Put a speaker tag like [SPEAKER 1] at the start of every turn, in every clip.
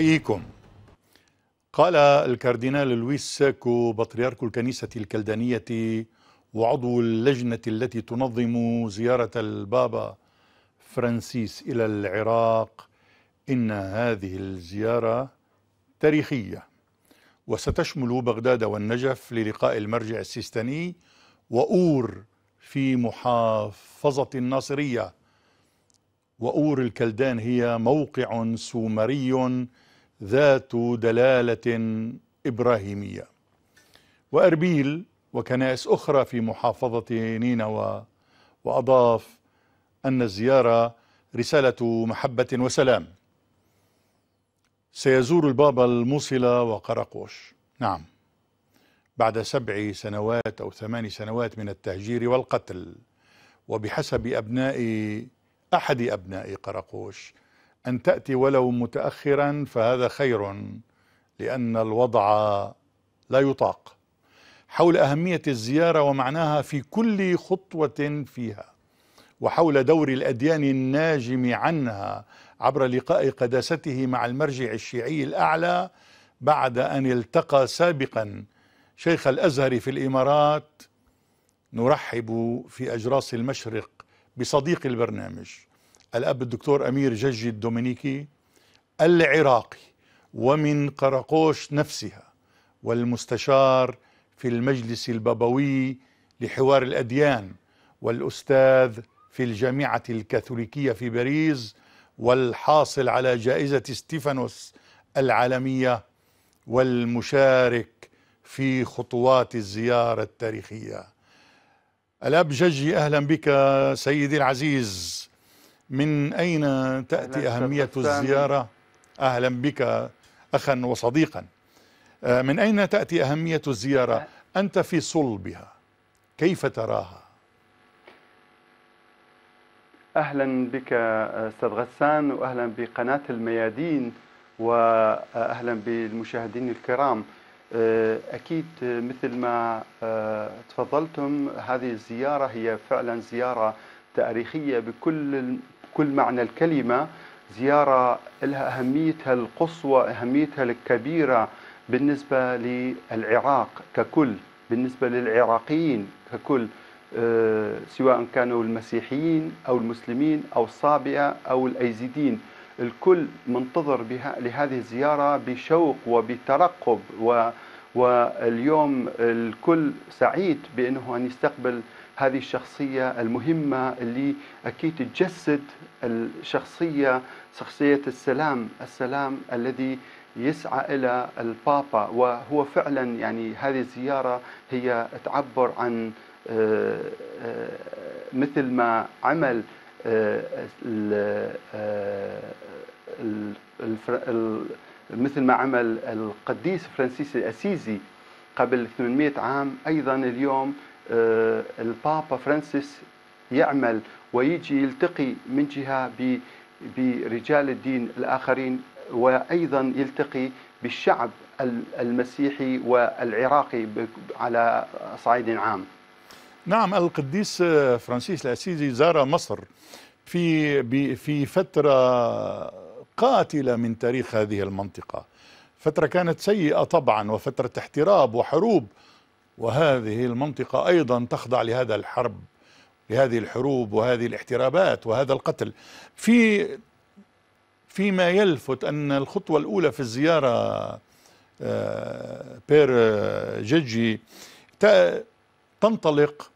[SPEAKER 1] أحييكم قال الكاردينال لويس ساكو بطريرك الكنيسة الكلدانية وعضو اللجنة التي تنظم زيارة البابا فرانسيس إلى العراق إن هذه الزيارة تاريخية وستشمل بغداد والنجف للقاء المرجع السيستاني وأور في محافظة الناصرية وأور الكلدان هي موقع سومري ذات دلاله ابراهيميه واربيل وكنائس اخرى في محافظه نينوى واضاف ان الزياره رساله محبه وسلام سيزور البابا الموصله وقرقوش نعم بعد سبع سنوات او ثمان سنوات من التهجير والقتل وبحسب ابناء احد ابناء قرقوش أن تأتي ولو متأخرا فهذا خير لأن الوضع لا يطاق حول أهمية الزيارة ومعناها في كل خطوة فيها وحول دور الأديان الناجم عنها عبر لقاء قداسته مع المرجع الشيعي الأعلى بعد أن التقى سابقا شيخ الأزهر في الإمارات نرحب في أجراس المشرق بصديق البرنامج الأب الدكتور أمير ججي الدومينيكي العراقي ومن قرقوش نفسها والمستشار في المجلس البابوي لحوار الأديان والأستاذ في الجامعة الكاثوليكية في باريس والحاصل على جائزة ستيفانوس العالمية والمشارك في خطوات الزيارة التاريخية الأب ججي أهلا بك سيدي العزيز من أين تأتي أهمية الزيارة أهلا بك أخا وصديقا آه، من أين تأتي أهمية الزيارة أنت في صلبها كيف تراها
[SPEAKER 2] أهلا بك آه، أستاذ غسان وأهلا بقناة الميادين وأهلا بالمشاهدين الكرام آه، أكيد مثل ما تفضلتم هذه الزيارة هي فعلا زيارة تاريخية بكل كل معنى الكلمة زيارة لها أهميتها القصوى أهميتها الكبيرة بالنسبة للعراق ككل بالنسبة للعراقيين ككل آه، سواء كانوا المسيحيين أو المسلمين أو الصابئة أو الأيزيدين الكل منتظر بها لهذه الزيارة بشوق وبترقب و واليوم الكل سعيد بأنه أن يستقبل هذه الشخصية المهمة اللي أكيد تجسد الشخصية شخصية السلام السلام الذي يسعى إلى البابا وهو فعلا يعني هذه الزيارة هي تعبر عن آه، آه، مثل ما عمل آه، مثل ما عمل القديس فرانسيس الأسيزي قبل 800 عام أيضا اليوم آه، البابا فرانسيس يعمل ويجي يلتقي من جهة برجال الدين الآخرين وأيضا يلتقي بالشعب المسيحي والعراقي على صعيد عام
[SPEAKER 1] نعم القديس فرانسيس الأسيزي زار مصر في في فترة قاتلة من تاريخ هذه المنطقة فترة كانت سيئة طبعا وفترة احتراب وحروب وهذه المنطقة أيضا تخضع لهذا الحرب لهذه الحروب وهذه الاحترابات وهذا القتل في فيما يلفت أن الخطوة الأولى في الزيارة آه، بير آه، جيجي تنطلق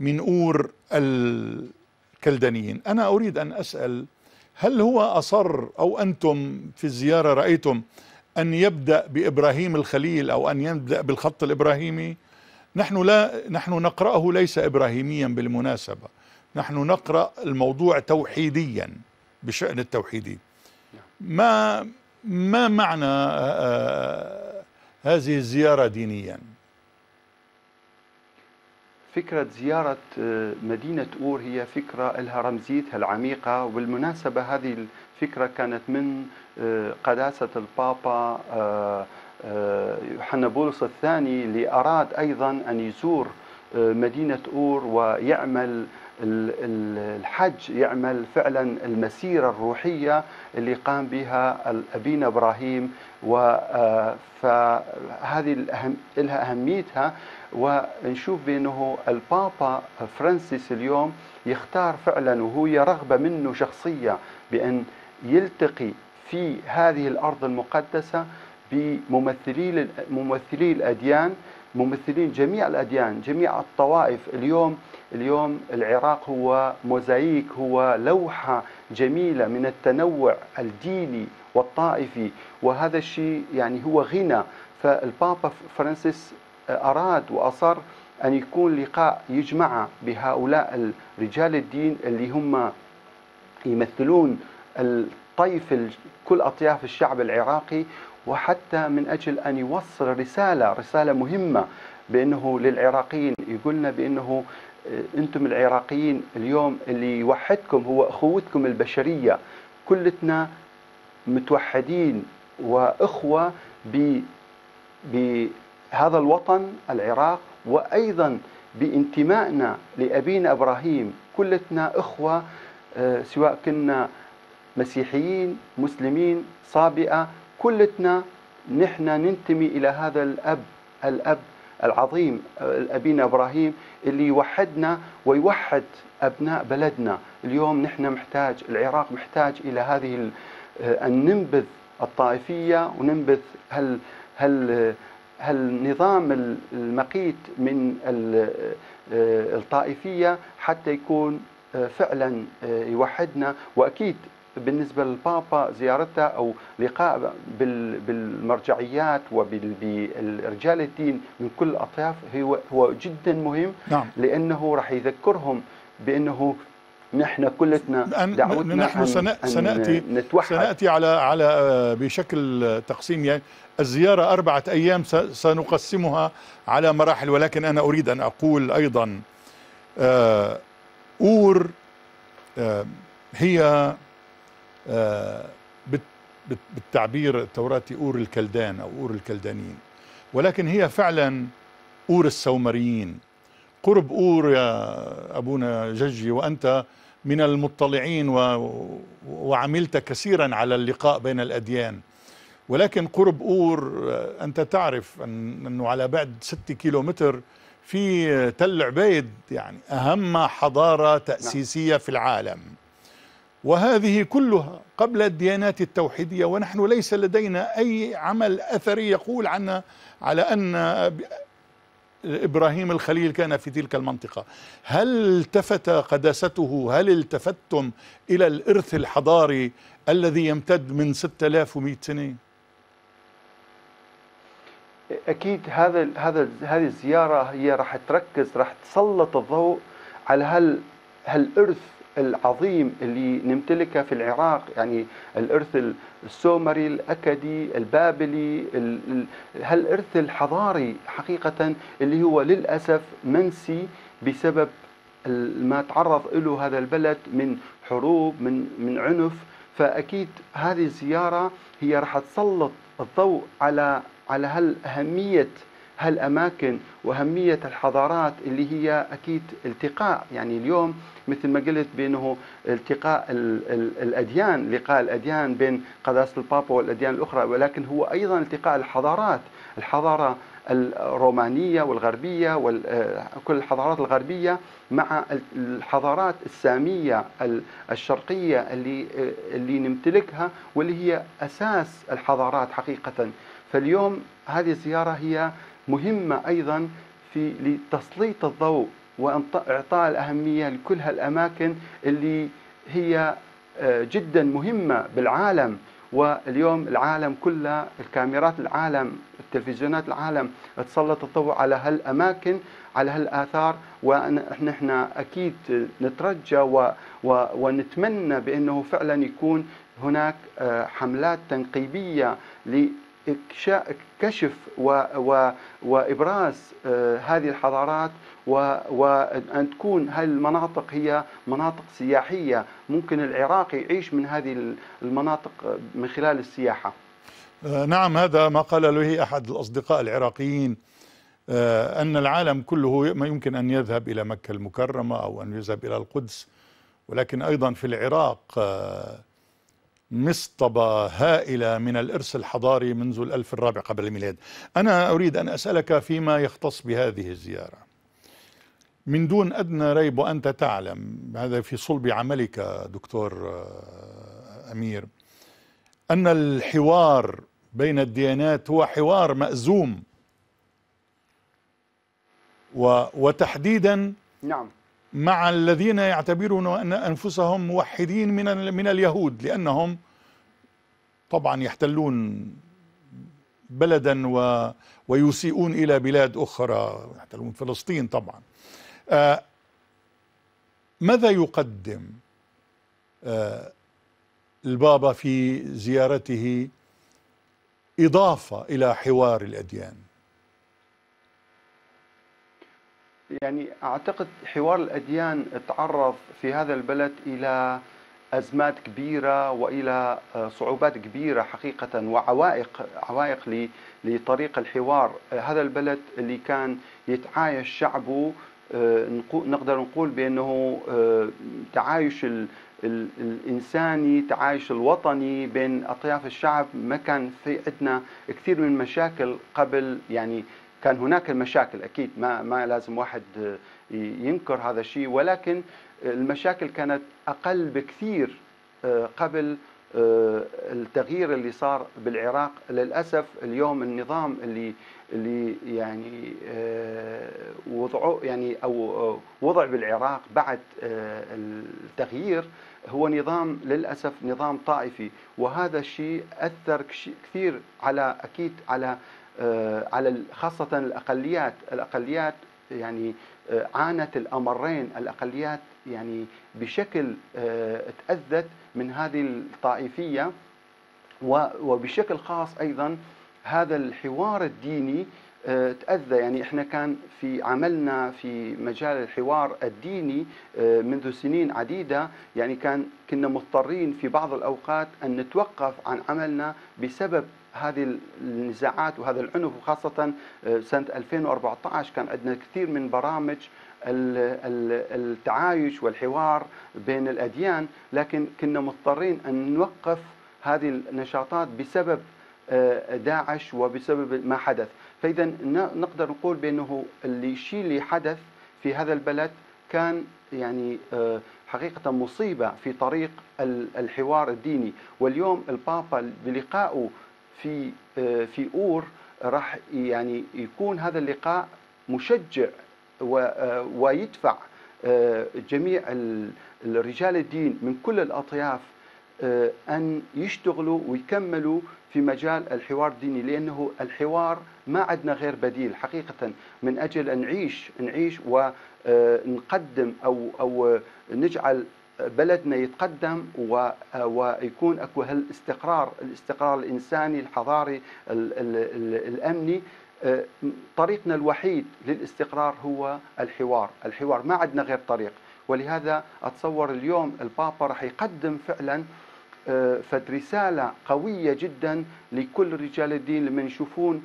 [SPEAKER 1] من أور الكلدانيين أنا أريد أن أسأل هل هو أصر أو أنتم في الزيارة رأيتم أن يبدأ بإبراهيم الخليل أو أن يبدأ بالخط الإبراهيمي نحن لا نحن نقرأه ليس إبراهيميا بالمناسبة نحن نقرأ الموضوع توحيديا بشأن التوحيدي ما ما معنى آه، آه، هذه الزيارة دينيا
[SPEAKER 2] فكرة زيارة آه، مدينة أور هي فكرة لها رمزيتها العميقة والمناسبة هذه الفكرة كانت من قداسة البابا آه، يوحنا بولس الثاني اللي أراد أيضا أن يزور آه، مدينة أور ويعمل الحج يعمل فعلا المسيرة الروحية اللي قام بها أبينا إبراهيم آه، فهذه الأهم لها أهميتها ونشوف بأنه البابا فرانسيس اليوم يختار فعلا وهي رغبة منه شخصية بأن يلتقي في هذه الأرض المقدسة بممثلي ممثلي الاديان ممثلين جميع الاديان جميع الطوائف اليوم اليوم العراق هو موزايك هو لوحه جميله من التنوع الديني والطائفي وهذا الشيء يعني هو غنى فالبابا فرانسيس آه، اراد واصر ان يكون لقاء يجمع بهؤلاء رجال الدين اللي هم يمثلون الطيف كل اطياف الشعب العراقي وحتى من أجل أن يوصل رسالة رسالة مهمة بأنه للعراقيين يقولنا بأنه آه، أنتم العراقيين اليوم اللي يوحدكم هو أخوتكم البشرية كلتنا متوحدين وإخوة بهذا الوطن العراق وأيضا بانتمائنا لأبينا إبراهيم كلتنا إخوة آه، سواء كنا مسيحيين مسلمين صابئة كلتنا نحن ننتمي إلى هذا الأب الأب العظيم أبينا إبراهيم اللي يوحدنا ويوحد أبناء بلدنا اليوم نحن محتاج العراق محتاج إلى هذه أن ننبذ الطائفية وننبذ هال هال هالنظام المقيت من آه، الطائفية حتى يكون آه، فعلا آه، يوحدنا وأكيد بالنسبة للبابا زيارته أو لقاء بالمرجعيات وبرجال الدين من كل الأطياف هو, هو جدا مهم نعم. لأنه راح يذكرهم بأنه نحن كلتنا دعوتنا نحن أن سنأتي, نتوحد. سنأتي
[SPEAKER 1] على, على آه، بشكل تقسيم يعني الزيارة أربعة أيام سنقسمها على مراحل ولكن أنا أريد أن أقول أيضا آه، أور آه، هي آه، بالتعبير التوراتي أور الكلدان أو أور الكلدانين ولكن هي فعلا أور السومريين قرب أور يا أبونا ججي وأنت من المطلعين و... وعملت كثيرا على اللقاء بين الأديان ولكن قرب أور آه، أنت تعرف أنه على بعد 6 كيلومتر في تل عبيد يعني أهم حضارة تأسيسية نعم. في العالم وهذه كلها قبل الديانات التوحيدية ونحن ليس لدينا أي عمل أثري يقول عنا على أن إبراهيم الخليل كان في تلك المنطقة هل التفت قداسته هل التفتم إلى الإرث الحضاري الذي يمتد من 6100 سنة
[SPEAKER 2] أكيد هذا هذا هذه الزيارة هي راح تركز راح تسلط الضوء على هال هالإرث العظيم اللي نمتلكه في العراق يعني الارث السومري الاكدي البابلي هالارث الحضاري حقيقه اللي هو للاسف منسي بسبب ما تعرض له هذا البلد من حروب من من عنف فاكيد هذه الزياره هي راح تسلط الضوء على على هالاهميه هالأماكن وأهمية الحضارات اللي هي أكيد التقاء يعني اليوم مثل ما قلت بأنه التقاء الـ الـ الأديان لقاء الأديان بين قداسة البابا والأديان الأخرى ولكن هو أيضا التقاء الحضارات الحضارة الرومانية والغربية وكل آه، الحضارات الغربية مع الحضارات السامية الشرقية اللي آه، اللي نمتلكها واللي هي أساس الحضارات حقيقة فاليوم هذه الزيارة هي مهمة أيضا في لتسليط الضوء وإعطاء الأهمية لكل هالأماكن اللي هي آه، جدا مهمة بالعالم واليوم العالم كله الكاميرات العالم التلفزيونات العالم تسلط الضوء على هالأماكن على هالآثار ونحن أكيد نترجى و و ونتمنى بأنه فعلا يكون هناك آه، حملات تنقيبية كشف و و وابراز آه، هذه الحضارات وان تكون هالمناطق هي مناطق سياحيه ممكن العراقي يعيش من هذه المناطق آه، من خلال السياحه.
[SPEAKER 1] آه، نعم هذا ما قال له احد الاصدقاء العراقيين ان العالم كله ما يمكن ان يذهب الى مكه المكرمه او ان يذهب الى القدس ولكن ايضا في العراق مصطبة هائلة من الإرث الحضاري منذ الألف الرابع قبل الميلاد أنا أريد أن أسألك فيما يختص بهذه الزيارة من دون أدنى ريب وأنت تعلم هذا في صلب عملك دكتور آه، أمير أن الحوار بين الديانات هو حوار مأزوم و وتحديدا نعم مع الذين يعتبرون أن أنفسهم موحدين من من اليهود لأنهم طبعا يحتلون بلدا و ويسيئون إلى بلاد أخرى يحتلون فلسطين طبعا آه ماذا يقدم آه البابا في زيارته إضافة إلى حوار الأديان
[SPEAKER 2] يعني اعتقد حوار الاديان تعرض في هذا البلد الى ازمات كبيره والى آه، صعوبات كبيره حقيقه وعوائق عوائق لطريق الحوار آه، هذا البلد اللي كان يتعايش شعبه آه، نقدر نقول بانه تعايش الانساني تعايش الوطني بين اطياف الشعب ما كان في عندنا كثير من المشاكل قبل يعني كان هناك المشاكل اكيد ما ما لازم واحد آه، ينكر هذا الشيء ولكن المشاكل كانت اقل بكثير آه، قبل آه، التغيير اللي صار بالعراق للاسف اليوم النظام اللي اللي يعني وضعوا يعني او وضع بالعراق بعد التغيير هو نظام للاسف نظام طائفي وهذا الشيء اثر كثير على اكيد على آه، على خاصة الأقليات الأقليات يعني آه، عانت الأمرين الأقليات يعني بشكل آه، تأذت من هذه الطائفية وبشكل خاص أيضا هذا الحوار الديني تأذى يعني احنا كان في عملنا في مجال الحوار الديني منذ سنين عديدة يعني كان كنا مضطرين في بعض الأوقات أن نتوقف عن عملنا بسبب هذه النزاعات وهذا العنف وخاصة آه، سنة 2014 كان عندنا كثير من برامج التعايش والحوار بين الأديان لكن كنا مضطرين أن نوقف هذه النشاطات بسبب آه، داعش وبسبب ما حدث فإذا نقدر نقول بأنه اللي الشيء اللي حدث في هذا البلد كان يعني آه، حقيقة مصيبة في طريق الحوار الديني واليوم البابا بلقائه في آه، في اور راح يعني يكون هذا اللقاء مشجع آه، ويدفع آه، جميع رجال الدين من كل الاطياف ان يشتغلوا ويكملوا في مجال الحوار الديني لانه الحوار ما عندنا غير بديل حقيقه من اجل ان نعيش نعيش ونقدم او او نجعل بلدنا يتقدم آه، ويكون اكو هالاستقرار الاستقرار الانساني الحضاري ال ال ال الامني آه، طريقنا الوحيد للاستقرار هو الحوار الحوار ما عندنا غير طريق ولهذا اتصور اليوم البابا راح يقدم فعلا آه، فد رساله قويه جدا لكل رجال الدين لما يشوفون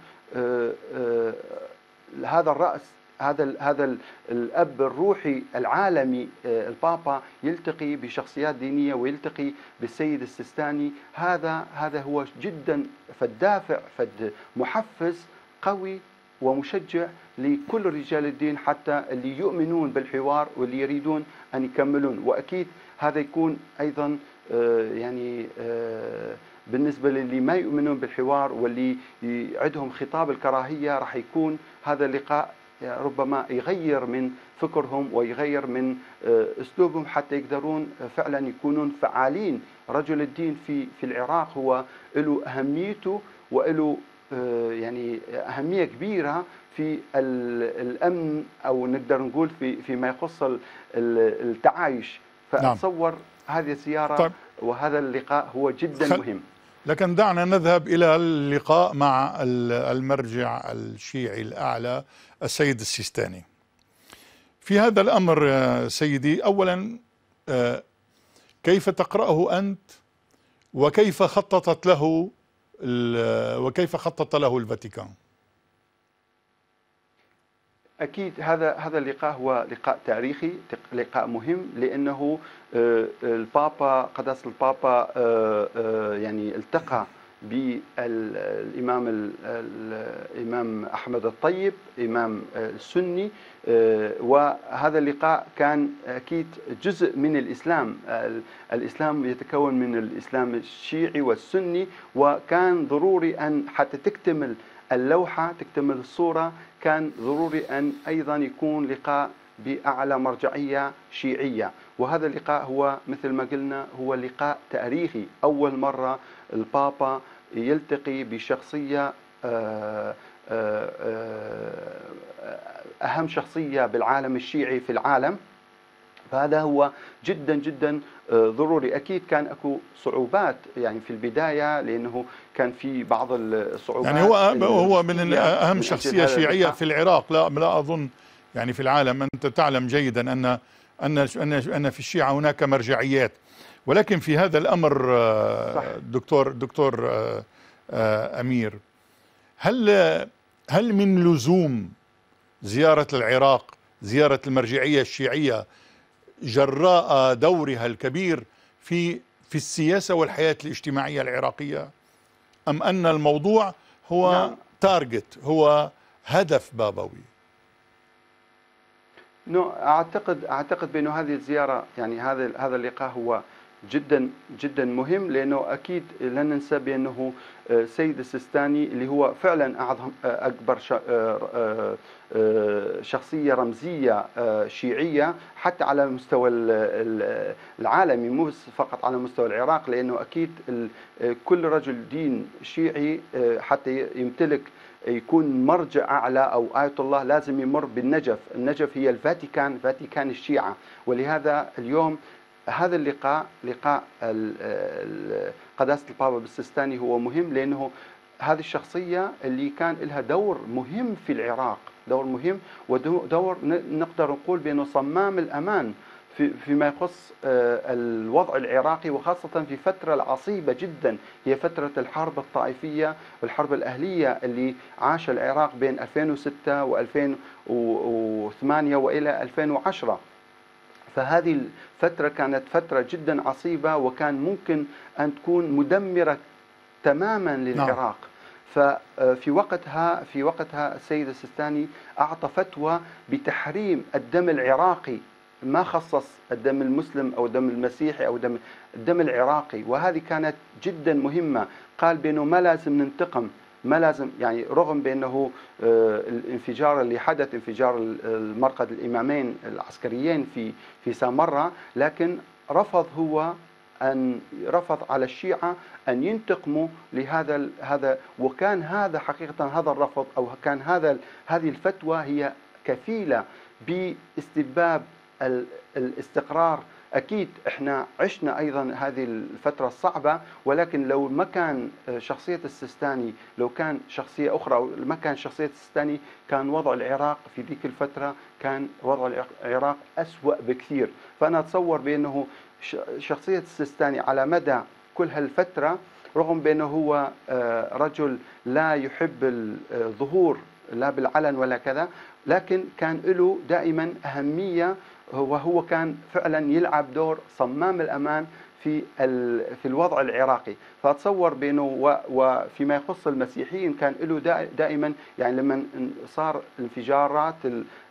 [SPEAKER 2] هذا الراس هذا الـ هذا الـ الاب الروحي العالمي آه، البابا يلتقي بشخصيات دينيه ويلتقي بالسيد السيستاني هذا هذا هو جدا فدافع فد محفز قوي ومشجع لكل رجال الدين حتى اللي يؤمنون بالحوار واللي يريدون ان يكملون واكيد هذا يكون ايضا آه، يعني آه، بالنسبه للي ما يؤمنون بالحوار واللي عندهم خطاب الكراهيه راح يكون هذا اللقاء ربما يغير من فكرهم ويغير من آه، اسلوبهم حتى يقدرون آه، فعلا يكونون فعالين رجل الدين في في العراق هو له اهميته وله آه، يعني اهميه كبيره في الامن او نقدر نقول في فيما يخص التعايش نعم. فاتصور نعم. هذه الزياره طيب. وهذا اللقاء هو جدا خل... مهم
[SPEAKER 1] لكن دعنا نذهب إلى اللقاء مع المرجع الشيعي الأعلى السيد السيستاني في هذا الأمر سيدي أولا آه، كيف تقرأه أنت وكيف خططت له وكيف خطط له الفاتيكان
[SPEAKER 2] أكيد هذا هذا اللقاء هو لقاء تاريخي لقاء مهم لأنه آه، البابا قداس البابا آه، آه، يعني التقى بالإمام الإمام أحمد الطيب إمام السني وهذا اللقاء كان أكيد جزء من الإسلام الإسلام يتكون من الإسلام الشيعي والسني وكان ضروري أن حتى تكتمل اللوحة تكتمل الصورة كان ضروري أن أيضا يكون لقاء بأعلى مرجعية شيعية وهذا اللقاء هو مثل ما قلنا هو لقاء تاريخي أول مرة البابا يلتقي بشخصية آه، آه، آه، أهم شخصية بالعالم الشيعي في العالم فهذا هو جدا جدا ضروري اكيد كان اكو صعوبات يعني في البدايه لانه كان في بعض الصعوبات يعني هو هو من اهم شخصيه شيعيه في
[SPEAKER 1] العراق لا لا اظن يعني في العالم انت تعلم جيدا ان ان ان في الشيعه هناك مرجعيات ولكن في هذا الامر آه، صح. دكتور دكتور آه، آه، امير هل هل من لزوم زياره العراق زياره المرجعيه الشيعيه جراء دورها الكبير في في السياسه والحياه الاجتماعيه العراقيه أم أن الموضوع هو نعم. تارجت هو هدف بابوي
[SPEAKER 2] نو اعتقد اعتقد بانه هذه الزياره يعني هذا هذا اللقاء هو جدا جدا مهم لانه اكيد لا ننسى بانه آه، سيد السيستاني اللي هو فعلا اعظم آه، اكبر آه، شخصيه رمزيه شيعيه حتى على المستوى العالمي مو فقط على مستوى العراق لانه اكيد كل رجل دين شيعي حتى يمتلك يكون مرجع اعلى او ايه الله لازم يمر بالنجف، النجف هي الفاتيكان، فاتيكان الشيعه، ولهذا اليوم هذا اللقاء لقاء قداسة البابا بالسستاني هو مهم لأنه هذه الشخصية اللي كان لها دور مهم في العراق دور مهم ودور نقدر نقول بأنه صمام الأمان فيما يخص آه، الوضع العراقي وخاصة في فترة العصيبة جدا هي فترة الحرب الطائفية والحرب الأهلية اللي عاش العراق بين 2006 و2008 وإلى 2010 فهذه الفترة كانت فترة جدا عصيبة وكان ممكن أن تكون مدمرة تماما نعم. للعراق نعم. ففي آه، وقتها في وقتها السيد السيستاني أعطى فتوى بتحريم الدم العراقي ما خصص الدم المسلم او الدم المسيحي او الدم العراقي وهذه كانت جدا مهمه قال بانه ما لازم ننتقم ما لازم يعني رغم بانه آه، الانفجار اللي حدث انفجار المرقد الامامين العسكريين في في سامره لكن رفض هو ان رفض على الشيعه ان ينتقموا لهذا هذا وكان هذا حقيقه هذا الرفض او كان هذا هذه الفتوى هي كفيله باستباب الاستقرار اكيد احنا عشنا ايضا هذه الفتره الصعبه ولكن لو ما كان شخصيه السيستاني لو كان شخصيه اخرى او ما كان شخصيه السيستاني كان وضع العراق في ذيك الفتره كان وضع العراق اسوا بكثير فانا اتصور بانه شخصيه السيستاني على مدى كل هالفتره رغم بانه هو آه، رجل لا يحب الظهور لا بالعلن ولا كذا لكن كان له دائما اهميه وهو كان فعلا يلعب دور صمام الأمان في في الوضع العراقي فاتصور بانه وفيما يخص المسيحيين كان له دائما يعني لما صار انفجارات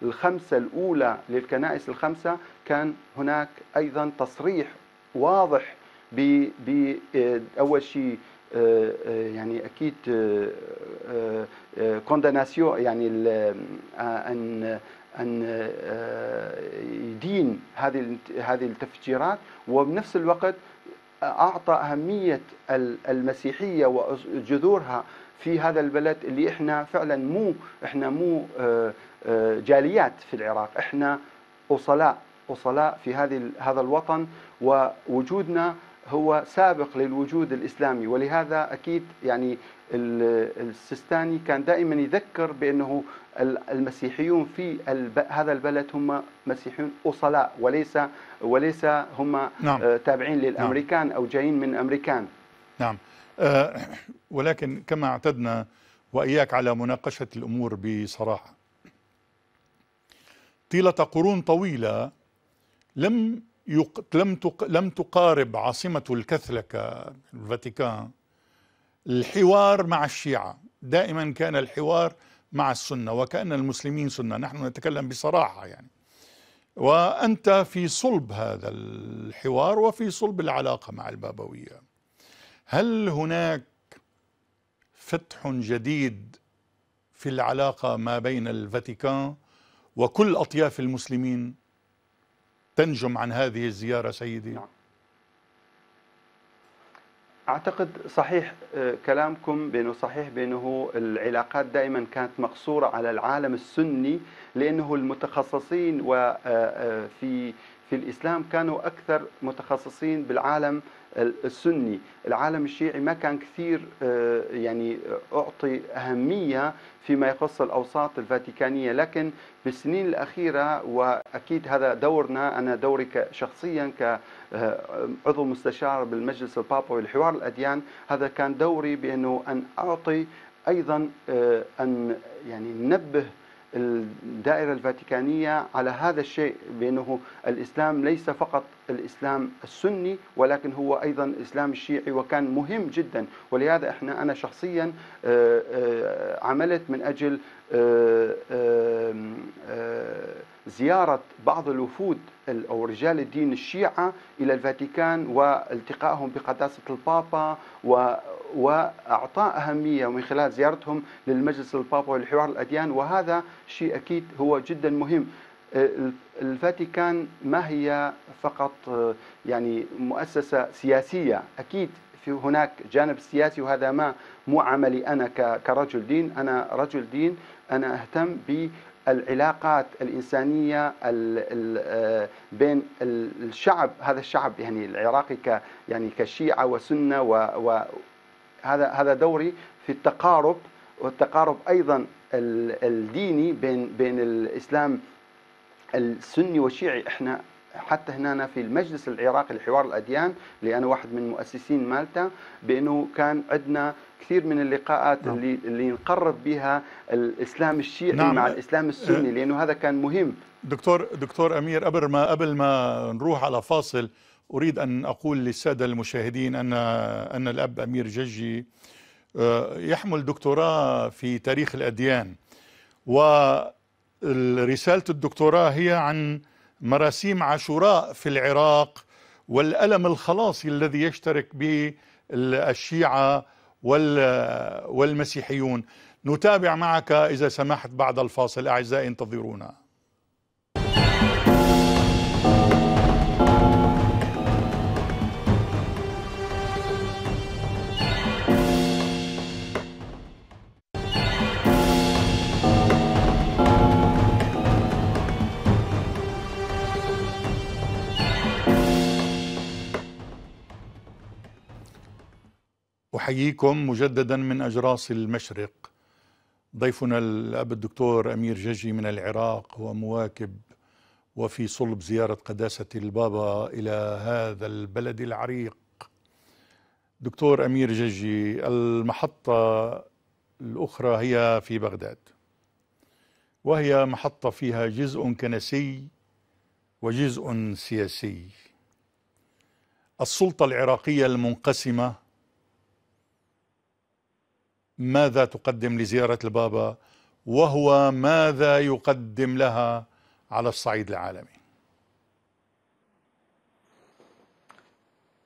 [SPEAKER 2] الخمسه الاولى للكنائس الخمسه كان هناك ايضا تصريح واضح ب اول شيء آه، آه، يعني اكيد كوندناسيون آه، يعني ان ان آه، يدين هذه هذه التفجيرات وبنفس الوقت اعطى اهميه المسيحيه وجذورها في هذا البلد اللي احنا فعلا مو احنا مو آه، آه، جاليات في العراق احنا اصلاء اصلاء في هذه هذا الوطن ووجودنا هو سابق للوجود الاسلامي ولهذا اكيد يعني السيستاني كان دائما يذكر بأنه المسيحيون في هذا البلد هم مسيحيون أصلاء وليس وليس هم نعم. آه، تابعين نعم. للأمريكان نعم. أو جايين من أمريكان
[SPEAKER 1] نعم أه ولكن كما اعتدنا وإياك على مناقشة الأمور بصراحة طيلة قرون طويلة لم يق... لم, تق... لم تقارب عاصمة الكاثوليك الفاتيكان الحوار مع الشيعة دائما كان الحوار مع السنة وكأن المسلمين سنة نحن نتكلم بصراحة يعني وأنت في صلب هذا الحوار وفي صلب العلاقة مع البابوية هل هناك فتح جديد في العلاقة ما بين الفاتيكان وكل أطياف المسلمين تنجم عن هذه الزيارة سيدي؟ نعم.
[SPEAKER 2] اعتقد صحيح آه، كلامكم بانه صحيح بانه العلاقات دائما كانت مقصوره على العالم السني لانه المتخصصين وفي آه، آه، في الإسلام كانوا أكثر متخصصين بالعالم السني العالم الشيعي ما كان كثير آه، يعني أعطي أهمية فيما يخص الأوساط الفاتيكانية لكن بالسنين الأخيرة وأكيد هذا دورنا أنا دوري شخصيا كعضو آه، مستشار بالمجلس البابوي لحوار الأديان هذا كان دوري بأنه أن أعطي أيضا آه، أن يعني ننبه الدائرة الفاتيكانية على هذا الشيء بأنه الإسلام ليس فقط الإسلام السني ولكن هو أيضا الإسلام الشيعي وكان مهم جدا ولهذا إحنا أنا شخصيا آه، آه، عملت من أجل آه، زيارة بعض الوفود أو رجال الدين الشيعة إلى الفاتيكان والتقائهم بقداسة البابا وأعطاء أهمية من خلال زيارتهم للمجلس البابوي لحوار الأديان وهذا شيء أكيد هو جدا مهم الفاتيكان ما هي فقط آه، يعني مؤسسة سياسية أكيد في هناك جانب سياسي وهذا ما مو عملي أنا كرجل دين أنا رجل دين أنا أهتم ب العلاقات الإنسانية آه، بين الشعب هذا الشعب يعني العراقي يعني كشيعة وسنة و هذا هذا دوري في التقارب والتقارب ايضا الديني بين بين الاسلام السني والشيعي احنا حتى هنا في المجلس العراقي لحوار الاديان اللي انا واحد من مؤسسين مالتا بانه كان عندنا كثير من اللقاءات نعم. اللي اللي نقرب بها الاسلام الشيعي نعم. مع الاسلام السني أه. لانه هذا كان مهم
[SPEAKER 1] دكتور دكتور امير قبل ما قبل ما نروح على فاصل أريد أن أقول للسادة المشاهدين أن أن الأب أمير ججي آه، يحمل دكتوراه في تاريخ الأديان ورسالة الدكتوراه هي عن مراسيم عاشوراء في العراق والألم الخلاصي الذي يشترك به الشيعة والمسيحيون نتابع معك إذا سمحت بعد الفاصل أعزائي انتظرونا أحييكم مجددا من أجراس المشرق ضيفنا الأب الدكتور أمير ججي من العراق هو مواكب وفي صلب زيارة قداسة البابا إلى هذا البلد العريق دكتور أمير ججي المحطة الأخرى هي في بغداد وهي محطة فيها جزء كنسي وجزء سياسي السلطة العراقية المنقسمة ماذا تقدم لزيارة البابا وهو ماذا يقدم لها
[SPEAKER 2] على الصعيد العالمي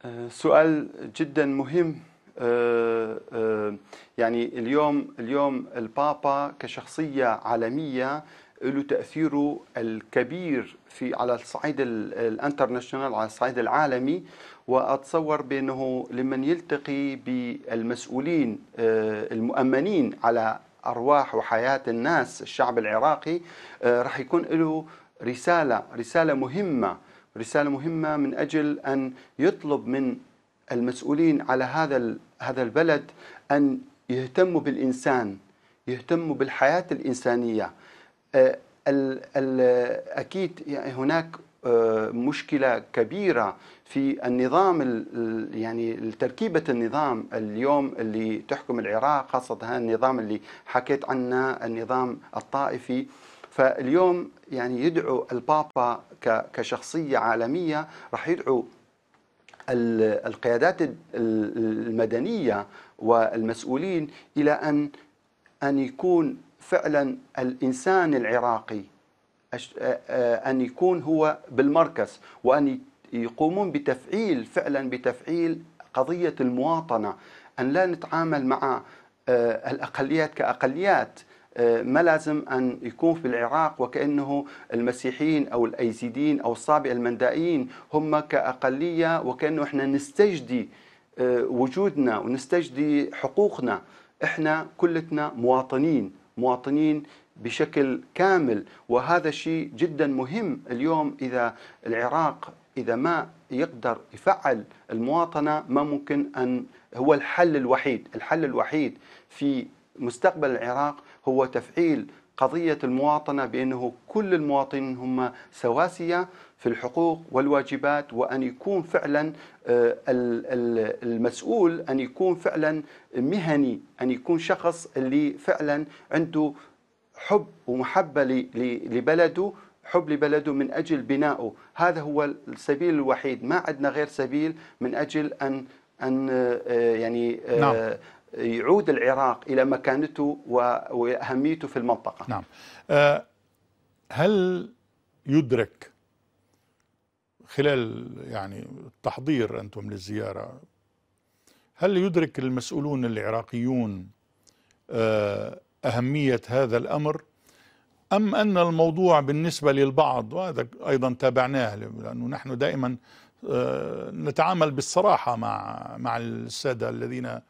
[SPEAKER 2] آه، سؤال جدا مهم آه، آه، يعني اليوم اليوم البابا كشخصية عالمية له تاثيره الكبير في على الصعيد الانترناشونال على الصعيد العالمي واتصور بانه لمن يلتقي بالمسؤولين آه، المؤمنين على ارواح وحياه الناس الشعب العراقي آه، راح يكون له رساله رساله مهمه رساله مهمه من اجل ان يطلب من المسؤولين على هذا هذا البلد ان يهتموا بالانسان يهتموا بالحياه الانسانيه آه، أكيد يعني هناك آه، مشكلة كبيرة في النظام يعني تركيبة النظام اليوم اللي تحكم العراق خاصة النظام اللي حكيت عنه النظام الطائفي فاليوم يعني يدعو البابا كشخصية عالمية راح يدعو القيادات المدنية والمسؤولين إلى أن أن يكون فعلا الانسان العراقي ان يكون هو بالمركز وان يقومون بتفعيل فعلا بتفعيل قضيه المواطنه ان لا نتعامل مع الاقليات كاقليات ما لازم أن يكون في العراق وكأنه المسيحيين أو الأيزيديين أو الصابئة المندائيين هم كأقلية وكأنه إحنا نستجدي وجودنا ونستجدي حقوقنا إحنا كلتنا مواطنين مواطنين بشكل كامل وهذا شيء جدا مهم اليوم إذا العراق إذا ما يقدر يفعل المواطنة ما ممكن أن هو الحل الوحيد الحل الوحيد في مستقبل العراق هو تفعيل قضية المواطنة بأنه كل المواطنين هم سواسية في الحقوق والواجبات وأن يكون فعلا آه، المسؤول أن يكون فعلا مهني أن يكون شخص اللي فعلا عنده حب ومحبة لبلده حب لبلده من أجل بنائه هذا هو السبيل الوحيد ما عندنا غير سبيل من أجل أن أن آه، يعني آه، نعم. يعود العراق إلى مكانته وأهميته في المنطقة نعم
[SPEAKER 1] هل يدرك خلال يعني التحضير أنتم للزيارة هل يدرك المسؤولون العراقيون آه، أهمية هذا الأمر أم أن الموضوع بالنسبة للبعض وهذا أيضا تابعناه لأنه نحن دائما آه، نتعامل بالصراحة مع مع السادة الذين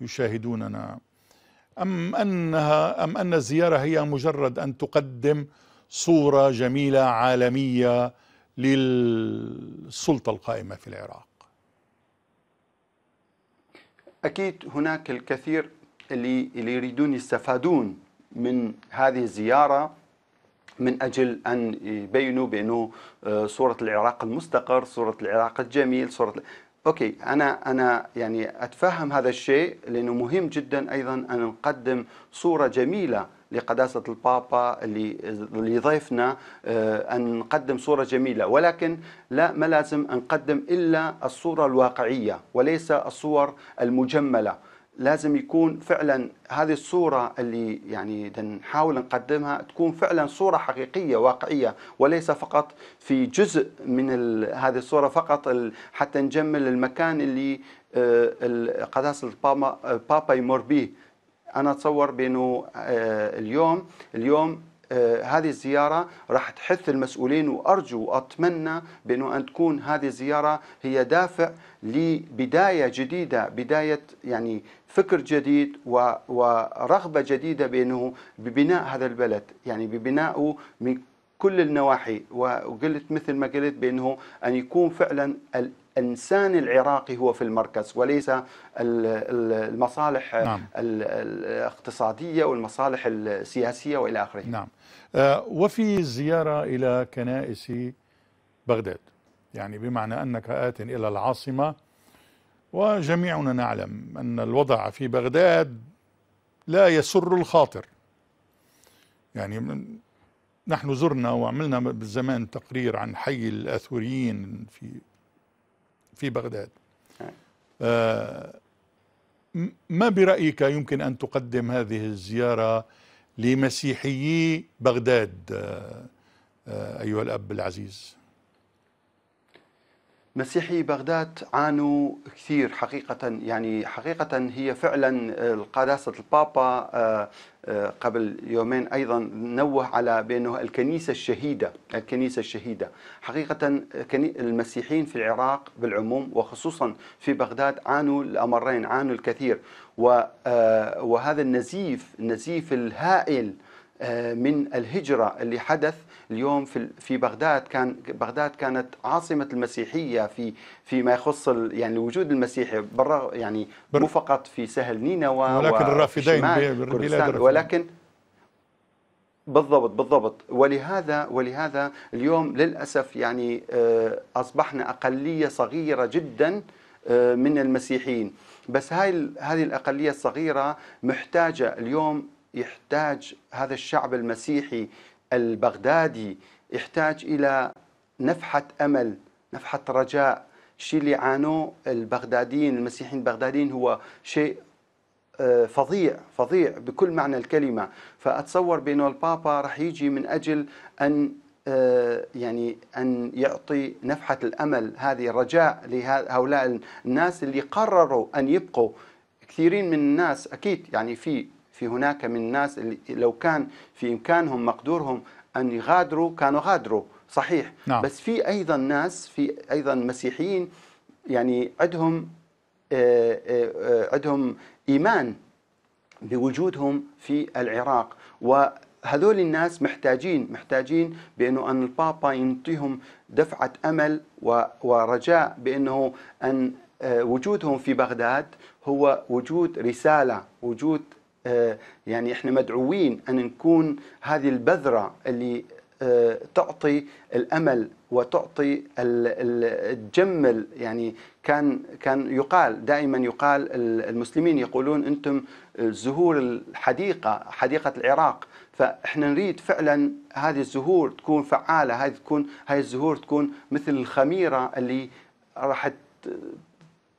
[SPEAKER 1] يشاهدوننا أم أنها أم أن الزيارة هي مجرد أن تقدم صورة جميلة عالمية للسلطة القائمة في العراق
[SPEAKER 2] أكيد هناك الكثير اللي, اللي يريدون يستفادون من هذه الزيارة من أجل أن يبينوا بأنه آه، صورة العراق المستقر صورة العراق الجميل صورة اوكي انا انا يعني اتفهم هذا الشيء لانه مهم جدا ايضا ان نقدم صوره جميله لقداسة البابا لضيفنا آه، أن نقدم صورة جميلة ولكن لا ما لازم نقدم إلا الصورة الواقعية وليس الصور المجملة لازم يكون فعلا هذه الصورة اللي يعني نحاول نقدمها تكون فعلا صورة حقيقية واقعية وليس فقط في جزء من هذه الصورة فقط حتى نجمل المكان اللي آه، قداسة البابا يمر به انا اتصور بانه آه، اليوم اليوم آه، هذه الزيارة راح تحث المسؤولين وأرجو وأتمنى بأنه أن تكون هذه الزيارة هي دافع لبداية جديدة بداية يعني فكر جديد ورغبة جديدة بأنه ببناء هذا البلد يعني ببنائه من كل النواحي وقلت مثل ما قلت بأنه أن يكون فعلا الإنسان العراقي هو في المركز وليس المصالح نعم. الاقتصادية والمصالح السياسية وإلى آخره نعم
[SPEAKER 1] آه، وفي زيارة إلى كنائس بغداد يعني بمعنى أنك آت إلى العاصمة وجميعنا نعلم أن الوضع في بغداد لا يسر الخاطر يعني نحن زرنا وعملنا بالزمان تقرير عن حي الأثوريين في في بغداد نعم. آه، ما برأيك يمكن أن تقدم هذه الزيارة لمسيحيي بغداد آه،
[SPEAKER 2] آه، أيها الأب العزيز مسيحي بغداد عانوا كثير حقيقة يعني حقيقة هي فعلا آه، قداسة البابا آه، آه، قبل يومين أيضا نوه على بأنه الكنيسة الشهيدة الكنيسة الشهيدة حقيقة المسيحيين في العراق بالعموم وخصوصا في بغداد عانوا الأمرين عانوا الكثير وهذا النزيف النزيف الهائل من الهجرة اللي حدث اليوم في في بغداد كان بغداد كانت عاصمه المسيحيه في فيما يخص يعني الوجود المسيحي برا يعني مو فقط في سهل نينوى ولكن الرافدين كردستان ولكن بالضبط بالضبط ولهذا ولهذا اليوم للاسف يعني آه، اصبحنا اقليه صغيره جدا آه، من المسيحيين بس هاي هذه الاقليه الصغيره محتاجه اليوم يحتاج هذا الشعب المسيحي البغدادي يحتاج إلى نفحة أمل نفحة رجاء الشيء اللي عانوه البغداديين المسيحيين البغداديين هو شيء آه، فظيع فظيع بكل معنى الكلمة فأتصور بأنه البابا راح يجي من أجل أن آه، يعني أن يعطي نفحة الأمل هذه الرجاء لهؤلاء الناس اللي قرروا أن يبقوا كثيرين من الناس أكيد يعني في في هناك من الناس اللي لو كان في إمكانهم مقدورهم أن يغادروا كانوا غادروا صحيح نعم. بس في أيضا ناس في أيضا مسيحيين يعني عندهم آه، آه، عندهم إيمان بوجودهم في العراق وهذول الناس محتاجين محتاجين بأنه أن البابا ينطيهم دفعة أمل ورجاء بأنه أن آه، وجودهم في بغداد هو وجود رسالة وجود آه، يعني احنا مدعوين ان نكون هذه البذره اللي آه، تعطي الامل وتعطي تجمل يعني كان كان يقال دائما يقال المسلمين يقولون انتم زهور الحديقه حديقه العراق فاحنا نريد فعلا هذه الزهور تكون فعاله هذه تكون هذه الزهور تكون مثل الخميره اللي راح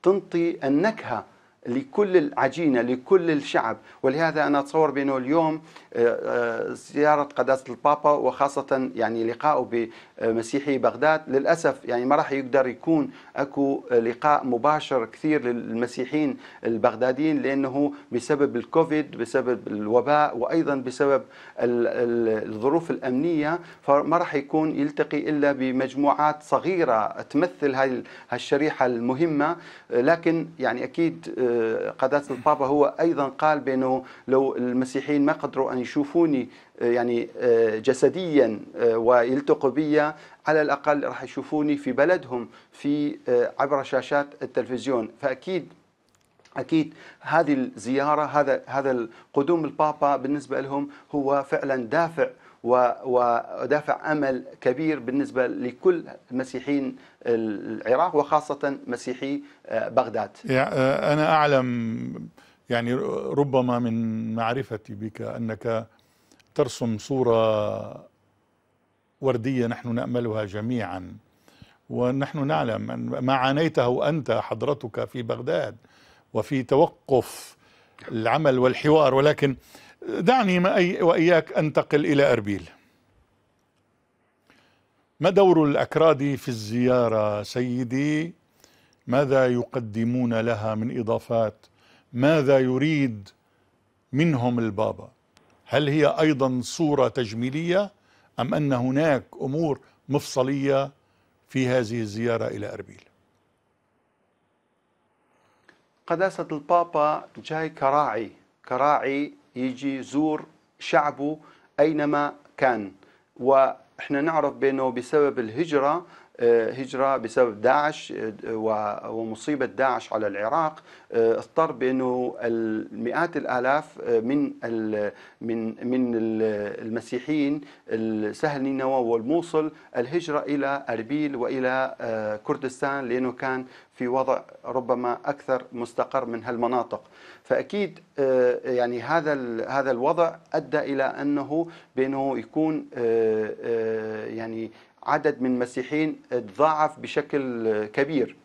[SPEAKER 2] تنطي النكهه لكل العجينة لكل الشعب ولهذا أنا أتصور بأنه اليوم آه، آه، زيارة قداسة البابا وخاصة يعني لقائه بمسيحي بغداد للأسف يعني ما راح يقدر يكون أكو لقاء مباشر كثير للمسيحيين البغداديين لأنه بسبب الكوفيد بسبب الوباء وأيضا بسبب الظروف الأمنية فما راح يكون يلتقي إلا بمجموعات صغيرة تمثل هذه الشريحة المهمة لكن يعني أكيد آه، قداسة البابا هو أيضا قال بأنه لو المسيحيين ما قدروا أن يشوفوني آه، يعني آه، جسديا آه، ويلتقوا بي على الأقل راح يشوفوني في بلدهم في عبر شاشات التلفزيون فأكيد اكيد هذه الزياره هذا هذا القدوم البابا بالنسبه لهم هو فعلا دافع ودافع امل كبير بالنسبه لكل مسيحيين العراق وخاصه مسيحي آه، بغداد.
[SPEAKER 1] آه، انا اعلم يعني ربما من معرفتي بك انك ترسم صوره ورديه نحن ناملها جميعا ونحن نعلم أن ما عانيته انت حضرتك في بغداد وفي توقف العمل والحوار ولكن دعني وإياك أنتقل إلى أربيل ما دور الأكراد في الزيارة سيدي ماذا يقدمون لها من إضافات ماذا يريد منهم البابا هل هي أيضا صورة تجميلية أم أن هناك أمور مفصلية في هذه الزيارة إلى أربيل
[SPEAKER 2] قداسة البابا جاي كراعي كراعي يجي يزور شعبه أينما كان وإحنا نعرف بأنه بسبب الهجرة آه، هجرة بسبب داعش آه، ومصيبة داعش على العراق آه، اضطر بأنه المئات الآلاف من من من المسيحيين السهل والموصل الهجرة إلى أربيل وإلى كردستان لأنه كان في وضع ربما اكثر مستقر من هالمناطق فاكيد يعني هذا هذا الوضع ادى الى انه بانه يكون يعني عدد من المسيحيين تضاعف بشكل كبير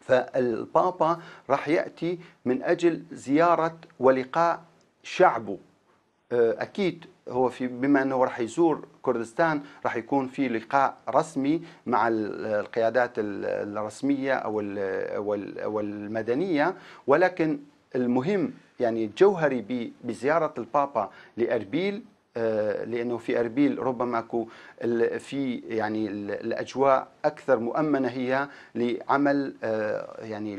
[SPEAKER 2] فالبابا راح يأتي من أجل زيارة ولقاء شعبه آه، أكيد هو في بما أنه راح يزور كردستان راح يكون في لقاء رسمي مع القيادات الرسمية أو المدنية ولكن المهم يعني الجوهري بزيارة البابا لأربيل آه، لانه في اربيل ربما اكو في يعني الاجواء اكثر مؤمنه هي لعمل آه، يعني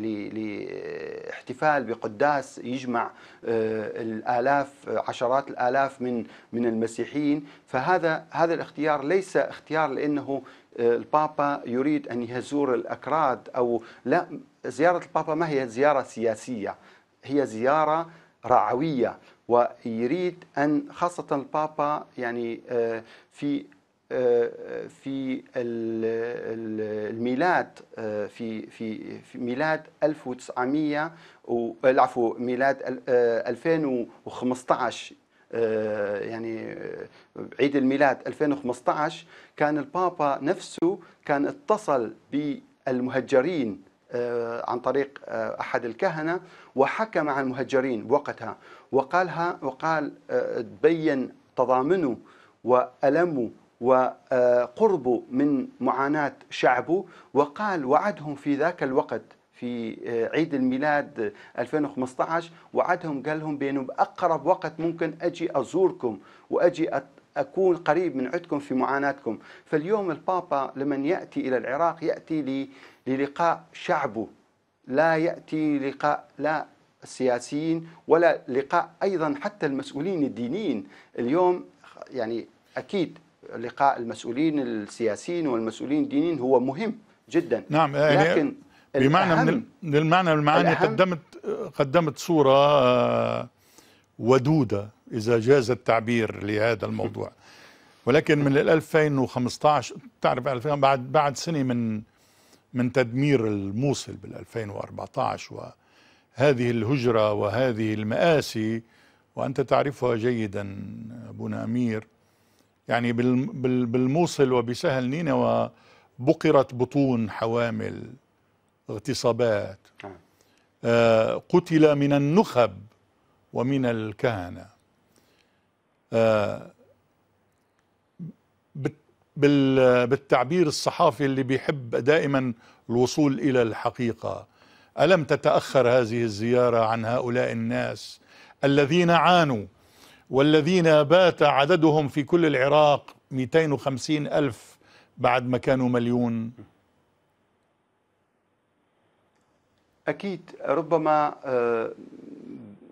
[SPEAKER 2] لاحتفال بقداس يجمع آه، الالاف عشرات الالاف من من المسيحيين فهذا هذا الاختيار ليس اختيار لانه البابا يريد ان يزور الاكراد او لا زياره البابا ما هي زياره سياسيه هي زياره رعويه ويريد أن خاصة البابا يعني آه، في آه، في الميلاد آه، في في في ميلاد 1900 عفوا ميلاد 2015 يعني عيد الميلاد 2015 كان البابا نفسه كان اتصل بالمهجرين آه، عن طريق آه، احد الكهنه وحكم عن المهجرين بوقتها وقالها وقال آه، تبين تضامنه والمه وقربه من معاناه شعبه وقال وعدهم في ذاك الوقت في عيد الميلاد 2015 وعدهم قال لهم بانه باقرب وقت ممكن اجي ازوركم واجي أكون قريب من عندكم في معاناتكم فاليوم البابا لمن يأتي إلى العراق يأتي للقاء شعبه لا يأتي لقاء لا السياسيين ولا لقاء أيضا حتى المسؤولين الدينيين اليوم يعني أكيد لقاء المسؤولين السياسيين والمسؤولين الدينيين هو مهم جدا نعم يعني لكن بمعنى
[SPEAKER 1] من المعنى المعاني قدمت قدمت صوره آه، ودودة إذا جاز التعبير لهذا الموضوع ولكن من 2015 تعرف 2000 بعد بعد سنة من من تدمير الموصل بال 2014 وهذه الهجرة وهذه المآسي وأنت تعرفها جيدا بن أمير يعني بالموصل وبسهل نينوى بقرت بطون حوامل اغتصابات نعم. آه، قتل من النخب ومن الكهنة آه، بالتعبير الصحافي اللي بيحب دائما الوصول إلى الحقيقة ألم تتأخر هذه الزيارة عن هؤلاء الناس الذين عانوا والذين بات عددهم في كل العراق 250 ألف بعد ما كانوا مليون
[SPEAKER 2] أكيد ربما آه،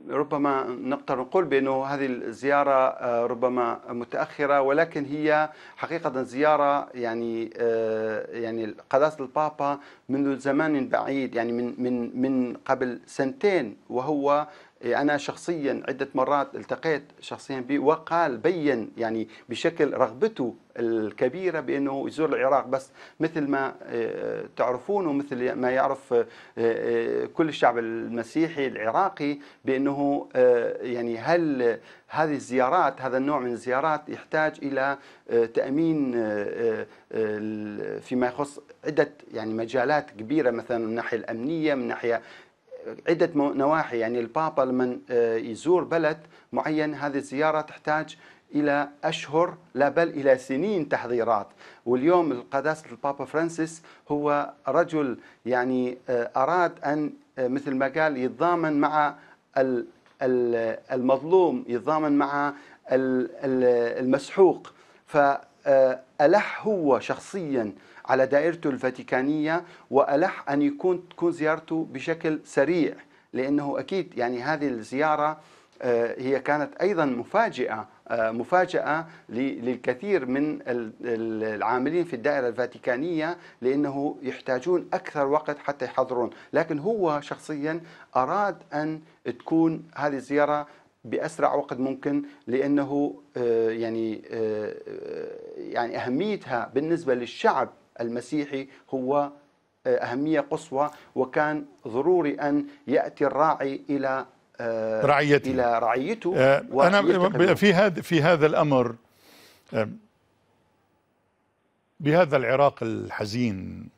[SPEAKER 2] ربما نقدر نقول بأنه هذه الزيارة آه، ربما متأخرة ولكن هي حقيقة زيارة يعني آه، يعني قداسة البابا منذ زمان بعيد يعني من من من قبل سنتين وهو إيه، انا شخصيا عده مرات التقيت شخصيا به وقال بين يعني بشكل رغبته الكبيره بانه يزور العراق بس مثل ما إيه، تعرفون ومثل ما يعرف إيه، كل الشعب المسيحي العراقي بانه يعني هل هذه الزيارات هذا النوع من الزيارات يحتاج الى تامين فيما يخص عده يعني مجالات كبيره مثلا من الناحيه الامنيه من ناحيه عدة نواحي يعني البابا لما آه، يزور بلد معين هذه الزيارة تحتاج إلى أشهر لا بل إلى سنين تحضيرات واليوم القداس البابا فرانسيس هو رجل يعني آه، أراد أن آه، مثل ما قال يتضامن مع المظلوم يتضامن مع المسحوق فألح هو شخصيا على دائرته الفاتيكانية وألح أن يكون تكون زيارته بشكل سريع لأنه أكيد يعني هذه الزيارة آه، هي كانت أيضا مفاجئة آه، مفاجأة للكثير من العاملين في الدائرة الفاتيكانية لأنه يحتاجون أكثر وقت حتى يحضرون لكن هو شخصيا أراد أن تكون هذه الزيارة باسرع وقت ممكن لانه آه، يعني يعني اهميتها بالنسبه للشعب المسيحي هو آه، أهمية قصوى وكان ضروري أن يأتي الراعي إلى آه، رعيته إلى رعيته آه، أنا في
[SPEAKER 1] هذا في هذا الأمر بهذا العراق الحزين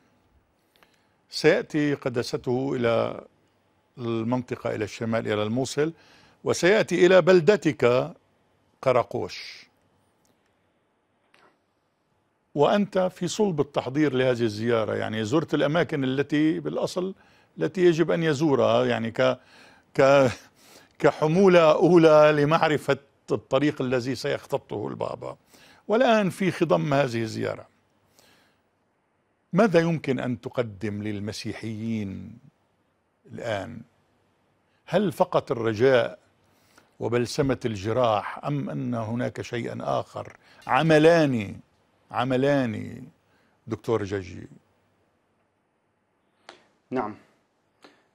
[SPEAKER 1] سيأتي قدسته إلى المنطقة إلى الشمال إلى الموصل وسيأتي إلى بلدتك قرقوش وأنت في صلب التحضير لهذه الزيارة يعني زرت الأماكن التي بالأصل التي يجب أن يزورها يعني ك ك كحمولة أولى لمعرفة الطريق الذي سيختطه البابا والآن في خضم هذه الزيارة ماذا يمكن أن تقدم للمسيحيين الآن هل فقط الرجاء وبلسمة الجراح أم أن هناك شيئا آخر عملان عملاني دكتور ججي
[SPEAKER 2] نعم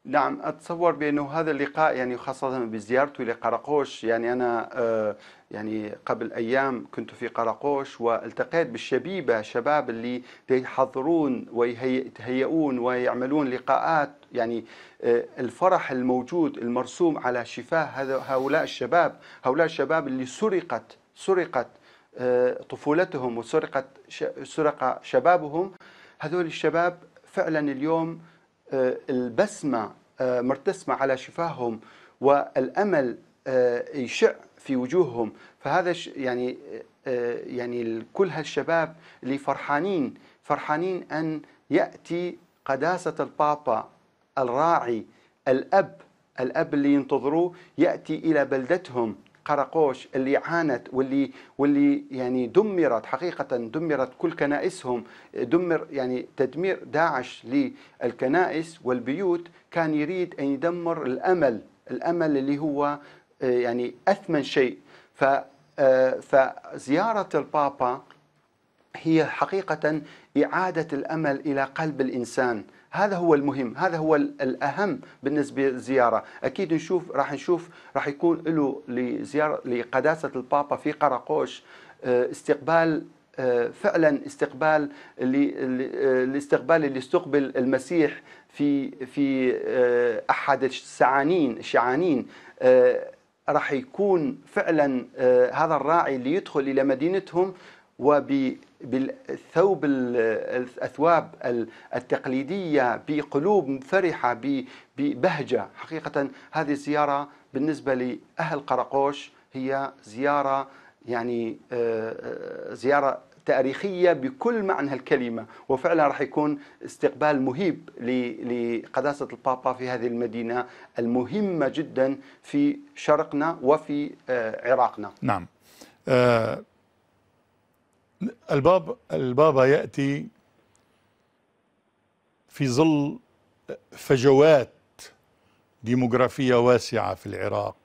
[SPEAKER 2] نعم اتصور بانه هذا اللقاء يعني خاصه بزيارته لقرقوش يعني انا آه، يعني قبل ايام كنت في قرقوش والتقيت بالشبيبه شباب اللي يحضرون ويهيئون ويعملون لقاءات يعني آه، الفرح الموجود المرسوم على شفاه هؤلاء الشباب هؤلاء الشباب اللي سرقت سرقت طفولتهم وسرقت سرق شبابهم هذول الشباب فعلا اليوم آه، البسمة آه، مرتسمة على شفاههم والأمل آه، يشع في وجوههم فهذا يعني يعني كل هالشباب اللي فرحانين فرحانين أن يأتي قداسة البابا الراعي الأب الأب اللي ينتظروه يأتي إلى بلدتهم قرقوش اللي عانت واللي واللي يعني دمرت حقيقة دمرت كل كنائسهم دمر يعني تدمير داعش للكنائس والبيوت كان يريد أن يدمر الأمل الأمل اللي هو آه، يعني أثمن شيء ف آه، فزيارة البابا هي حقيقة إعادة الأمل إلى قلب الإنسان هذا هو المهم هذا هو الاهم بالنسبه للزياره اكيد نشوف راح نشوف راح يكون له لزياره لقداسه البابا في قرقوش آه، استقبال آه، فعلا استقبال آه، الاستقبال اللي استقبل المسيح في في احد السعانين الشعانين راح يكون فعلا هذا الراعي اللي يدخل الى مدينتهم وب بالثوب الأثواب التقليدية بقلوب فرحة ببهجة حقيقة هذه الزيارة بالنسبة لأهل قرقوش هي زيارة يعني آه، آه، زيارة تاريخية بكل معنى الكلمة وفعلا راح يكون استقبال مهيب لقداسة البابا في هذه المدينة المهمة جدا في شرقنا وفي آه، عراقنا
[SPEAKER 1] نعم الباب البابا يأتي في ظل فجوات ديموغرافية واسعة في العراق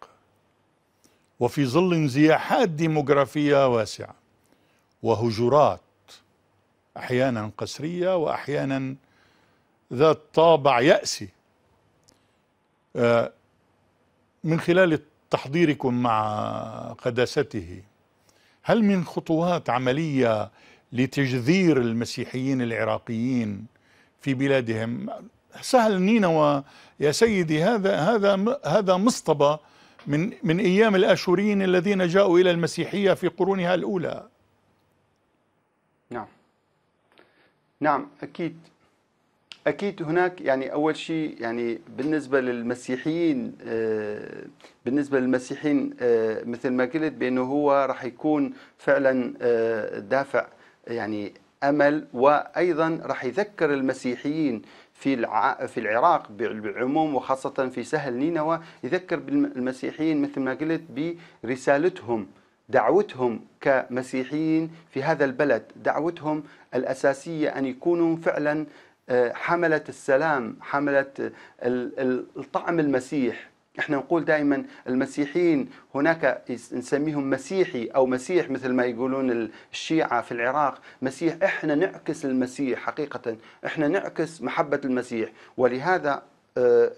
[SPEAKER 1] وفي ظل انزياحات ديموغرافية واسعة وهجرات أحيانا قسرية وأحيانا ذات طابع يأسي آه، من خلال تحضيركم مع قداسته هل من خطوات عملية لتجذير المسيحيين العراقيين في بلادهم سهل نينوى يا سيدي هذا هذا هذا مصطبة من من ايام الاشوريين الذين جاءوا الى المسيحيه في قرونها الاولى.
[SPEAKER 2] نعم. نعم اكيد اكيد هناك يعني اول شيء يعني بالنسبه للمسيحيين آه، بالنسبه للمسيحيين آه، مثل ما قلت بانه هو راح يكون فعلا آه، دافع يعني امل وايضا راح يذكر المسيحيين في في العراق بالعموم وخاصه في سهل نينوى يذكر بالمسيحيين مثل ما قلت برسالتهم دعوتهم كمسيحيين في هذا البلد دعوتهم الاساسيه ان يكونوا فعلا آه، حملت السلام حملت الطعم المسيح احنا نقول دائما المسيحيين هناك نسميهم مسيحي او مسيح مثل ما يقولون الشيعه في العراق مسيح احنا نعكس المسيح حقيقه احنا نعكس محبه المسيح ولهذا آه،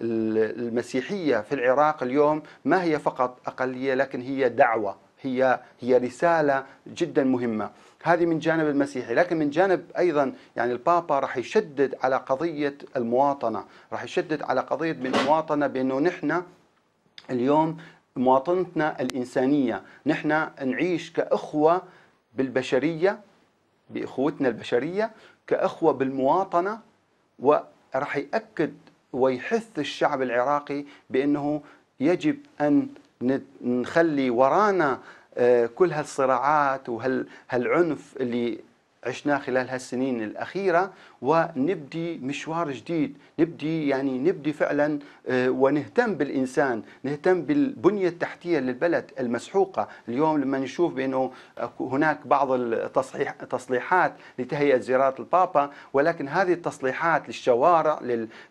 [SPEAKER 2] المسيحيه في العراق اليوم ما هي فقط اقليه لكن هي دعوه هي هي رسالة جدا مهمة هذه من جانب المسيحي لكن من جانب أيضا يعني البابا راح يشدد على قضية المواطنة راح يشدد على قضية المواطنة بأنه نحن اليوم مواطنتنا الإنسانية نحن نعيش كأخوة بالبشرية بإخوتنا البشرية كأخوة بالمواطنة وراح يأكد ويحث الشعب العراقي بأنه يجب أن نخلي ورانا آه، كل هالصراعات وهالعنف اللي عشناه خلال هالسنين الأخيرة ونبدي مشوار جديد نبدي يعني نبدي فعلا آه، ونهتم بالإنسان نهتم بالبنية التحتية للبلد المسحوقة اليوم لما نشوف بأنه هناك بعض التصحيح تصليحات لتهيئة زيارات البابا ولكن هذه التصليحات للشوارع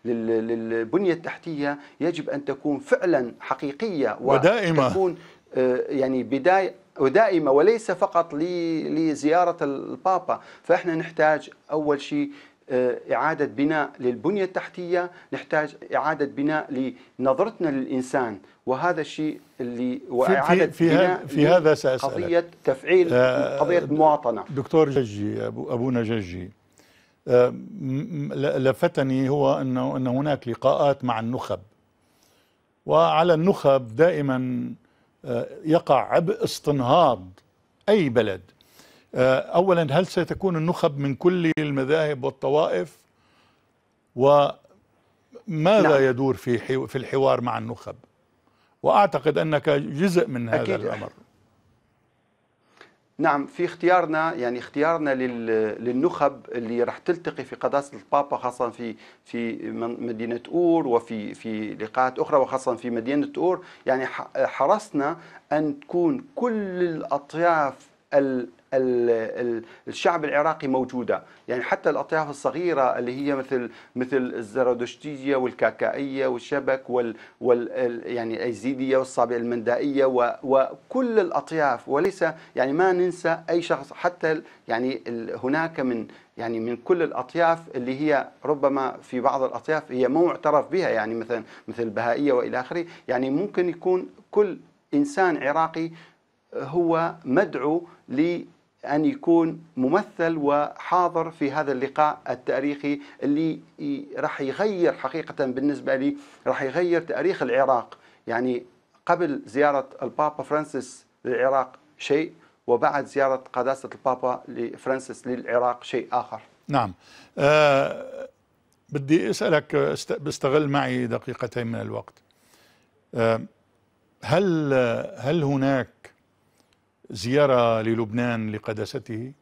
[SPEAKER 2] للبنية التحتية يجب أن تكون فعلا حقيقية ودائمة آه، يعني بداية ودائمة وليس فقط لزيارة البابا فإحنا نحتاج أول شيء آه، إعادة بناء للبنية التحتية نحتاج إعادة بناء لنظرتنا للإنسان وهذا الشيء اللي وإعادة في, في, بناء في هذا سأسألك قضية تفعيل آه قضية مواطنة
[SPEAKER 1] دكتور ججي أبو أبونا ججي آه لفتني هو أنه أن هناك لقاءات مع النخب وعلى النخب دائما يقع عبء استنهاض أي بلد آه، أولا هل ستكون النخب من كل المذاهب والطوائف وماذا نعم. يدور في في الحوار مع النخب وأعتقد أنك جزء من هذا أكيد. الأمر
[SPEAKER 2] نعم في اختيارنا يعني اختيارنا للنخب اللي راح تلتقي في قداسه البابا خاصه في في مدينه اور وفي في لقاءات اخرى وخاصه في مدينه اور يعني حرصنا ان تكون كل الاطياف الشعب العراقي موجوده، يعني حتى الاطياف الصغيره اللي هي مثل مثل الزرادشتيه والكاكائيه والشبك وال, وال يعني الايزيديه والصابع المندائيه وكل الاطياف وليس يعني ما ننسى اي شخص حتى يعني هناك من يعني من كل الاطياف اللي هي ربما في بعض الاطياف هي مو معترف بها يعني مثلا مثل البهائيه والى اخره، يعني ممكن يكون كل انسان عراقي هو مدعو ل أن يكون ممثل وحاضر في هذا اللقاء التاريخي اللي راح يغير حقيقة بالنسبة لي راح يغير تاريخ العراق يعني قبل زيارة البابا فرانسيس للعراق شيء وبعد زيارة قداسة البابا لفرانسيس للعراق شيء آخر
[SPEAKER 1] نعم أه بدي أسألك بستغل معي دقيقتين من الوقت أه هل هل هناك زيارة للبنان لقداسته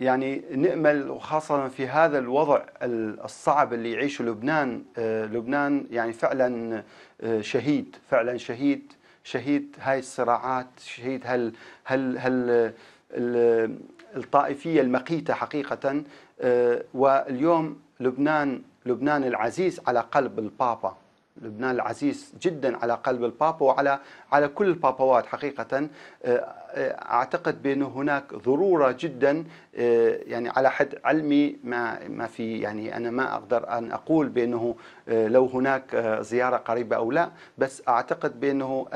[SPEAKER 2] يعني نأمل وخاصة في هذا الوضع الصعب اللي يعيشه لبنان آه، لبنان يعني فعلا آه، شهيد فعلا شهيد شهيد هاي الصراعات شهيد هل هل هل الطائفية المقيتة حقيقة آه، واليوم لبنان لبنان العزيز على قلب البابا لبنان العزيز جدا على قلب البابا وعلى على كل البابوات حقيقة آه، آه، أعتقد بأنه هناك ضرورة جدا آه، يعني على حد علمي ما ما في يعني أنا ما أقدر أن أقول بأنه لو هناك زيارة قريبة أو لا بس أعتقد بأنه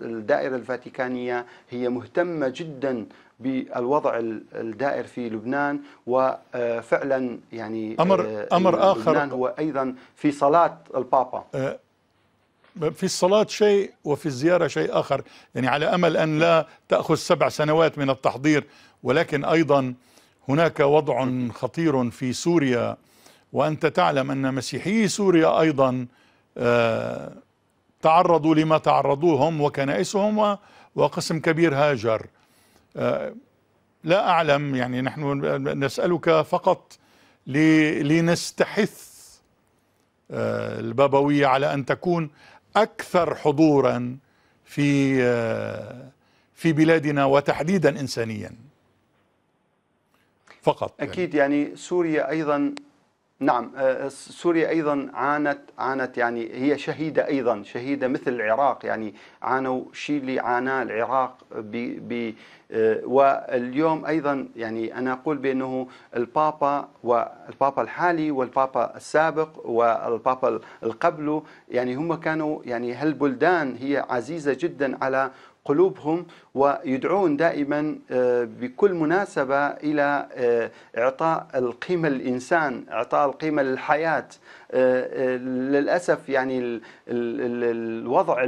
[SPEAKER 2] الدائرة الفاتيكانية هي مهتمة جدا بالوضع الدائر في لبنان وفعلا يعني امر آه، امر اخر لبنان هو ايضا في صلاه البابا
[SPEAKER 1] آه، في الصلاة شيء وفي الزيارة شيء آخر يعني على أمل أن لا تأخذ سبع سنوات من التحضير ولكن أيضا هناك وضع خطير في سوريا وأنت تعلم أن مسيحيي سوريا أيضا آه، تعرضوا لما تعرضوه هم وكنائسهم وقسم كبير هاجر لا أعلم يعني نحن نسألك فقط لنستحث آه، البابوية على أن تكون أكثر حضورا في آه، في بلادنا وتحديدا إنسانيا فقط يعني.
[SPEAKER 2] أكيد يعني سوريا أيضا نعم آه، سوريا ايضا عانت عانت يعني هي شهيده ايضا شهيده مثل العراق يعني عانوا شيء اللي عاناه العراق ب ب آه، واليوم ايضا يعني انا اقول بانه البابا والبابا الحالي والبابا السابق والبابا القبله يعني هم كانوا يعني هالبلدان هي عزيزه جدا على قلوبهم ويدعون دائما آه، بكل مناسبة إلى آه، إعطاء القيمة للإنسان إعطاء القيمة للحياة آه، للأسف يعني الوضع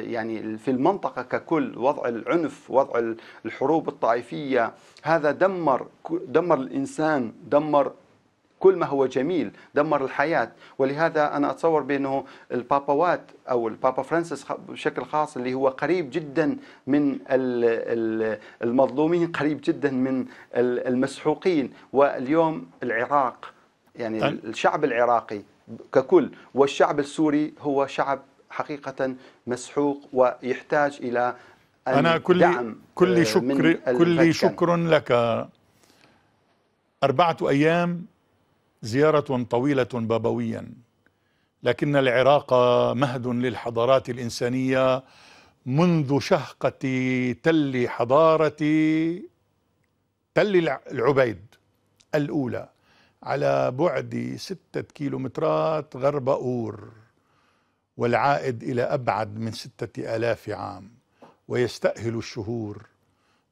[SPEAKER 2] يعني في المنطقة ككل وضع العنف وضع الحروب الطائفية هذا دمر دمر الإنسان دمر كل ما هو جميل دمر الحياة ولهذا أنا أتصور بأنه الباباوات أو البابا فرانسيس بشكل خاص اللي هو قريب جدا من المظلومين قريب جدا من المسحوقين واليوم العراق يعني طيب. الشعب العراقي ككل والشعب السوري هو شعب حقيقة مسحوق ويحتاج إلى أنا كل دعم كل آه، شكر كل شكر
[SPEAKER 1] لك أربعة أيام زيارة طويلة بابويا لكن العراق مهد للحضارات الإنسانية منذ شهقة تل حضارة تل العبيد الأولى على بعد ستة كيلومترات غرب أور والعائد إلى أبعد من ستة آلاف عام ويستأهل الشهور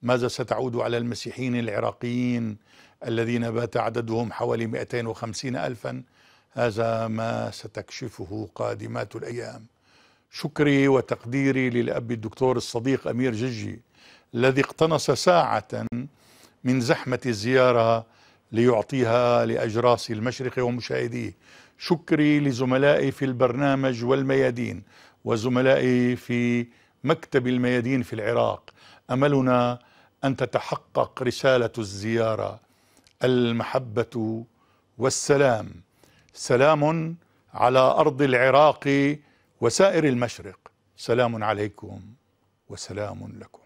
[SPEAKER 1] ماذا ستعود على المسيحيين العراقيين الذين بات عددهم حوالي 250 ألفا هذا ما ستكشفه قادمات الأيام شكري وتقديري للأب الدكتور الصديق أمير ججي الذي اقتنص ساعة من زحمة الزيارة ليعطيها لأجراس المشرق ومشاهديه شكري لزملائي في البرنامج والميادين وزملائي في مكتب الميادين في العراق أملنا أن تتحقق رسالة الزيارة المحبه والسلام سلام على ارض العراق وسائر المشرق سلام عليكم وسلام لكم